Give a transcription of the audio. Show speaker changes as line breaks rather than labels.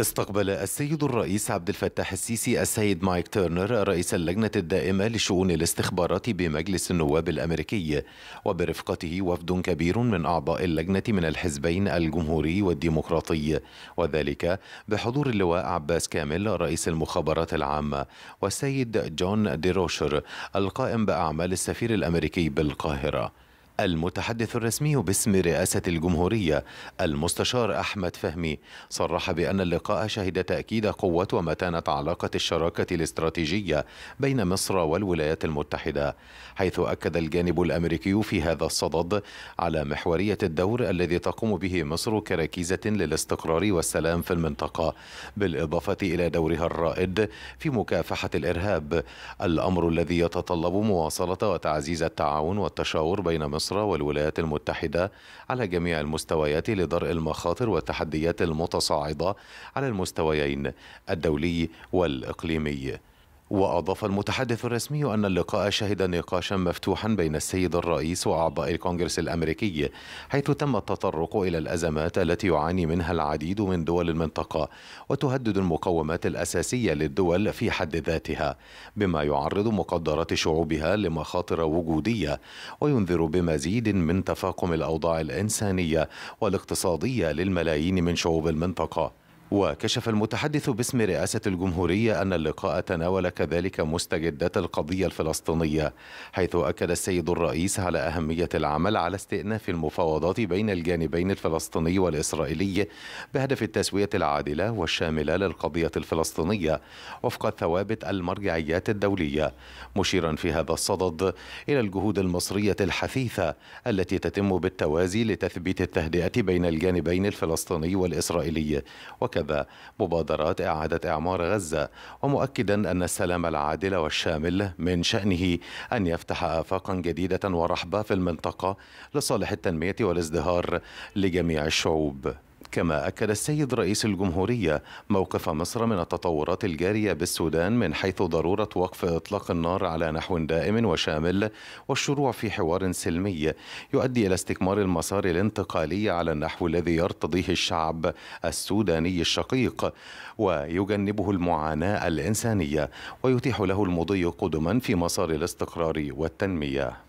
استقبل السيد الرئيس عبد الفتاح السيسي السيد مايك تيرنر رئيس اللجنة الدائمة لشؤون الاستخبارات بمجلس النواب الأمريكي وبرفقته وفد كبير من أعضاء اللجنة من الحزبين الجمهوري والديمقراطي وذلك بحضور اللواء عباس كامل رئيس المخابرات العامة والسيد جون ديروشر القائم بأعمال السفير الأمريكي بالقاهرة المتحدث الرسمي باسم رئاسة الجمهورية المستشار أحمد فهمي صرح بأن اللقاء شهد تأكيد قوة ومتانة علاقة الشراكة الاستراتيجية بين مصر والولايات المتحدة حيث أكد الجانب الأمريكي في هذا الصدد على محورية الدور الذي تقوم به مصر كركيزة للاستقرار والسلام في المنطقة بالإضافة إلى دورها الرائد في مكافحة الإرهاب الأمر الذي يتطلب مواصلة وتعزيز التعاون والتشاور بين مصر مصر والولايات المتحدة على جميع المستويات لدرء المخاطر والتحديات المتصاعدة على المستويين الدولي والإقليمي وأضاف المتحدث الرسمي أن اللقاء شهد نقاشا مفتوحا بين السيد الرئيس وأعضاء الكونغرس الأمريكي حيث تم التطرق إلى الأزمات التي يعاني منها العديد من دول المنطقة وتهدد المقومات الأساسية للدول في حد ذاتها بما يعرض مقدرات شعوبها لمخاطر وجودية وينذر بمزيد من تفاقم الأوضاع الإنسانية والاقتصادية للملايين من شعوب المنطقة وكشف المتحدث باسم رئاسة الجمهورية أن اللقاء تناول كذلك مستجدات القضية الفلسطينية حيث أكد السيد الرئيس على أهمية العمل على استئناف المفاوضات بين الجانبين الفلسطيني والإسرائيلي بهدف التسوية العادلة والشاملة للقضية الفلسطينية وفق ثوابت المرجعيات الدولية مشيرا في هذا الصدد إلى الجهود المصرية الحثيثة التي تتم بالتوازي لتثبيت التهدئة بين الجانبين الفلسطيني والإسرائيلي وك واكد مبادرات اعاده اعمار غزه ومؤكدا ان السلام العادل والشامل من شانه ان يفتح افاقا جديده ورحبه في المنطقه لصالح التنميه والازدهار لجميع الشعوب كما أكد السيد رئيس الجمهورية موقف مصر من التطورات الجارية بالسودان من حيث ضرورة وقف إطلاق النار على نحو دائم وشامل والشروع في حوار سلمي يؤدي إلى استكمال المسار الانتقالي على النحو الذي يرتضيه الشعب السوداني الشقيق ويجنبه المعاناة الإنسانية ويتيح له المضي قدما في مسار الاستقرار والتنمية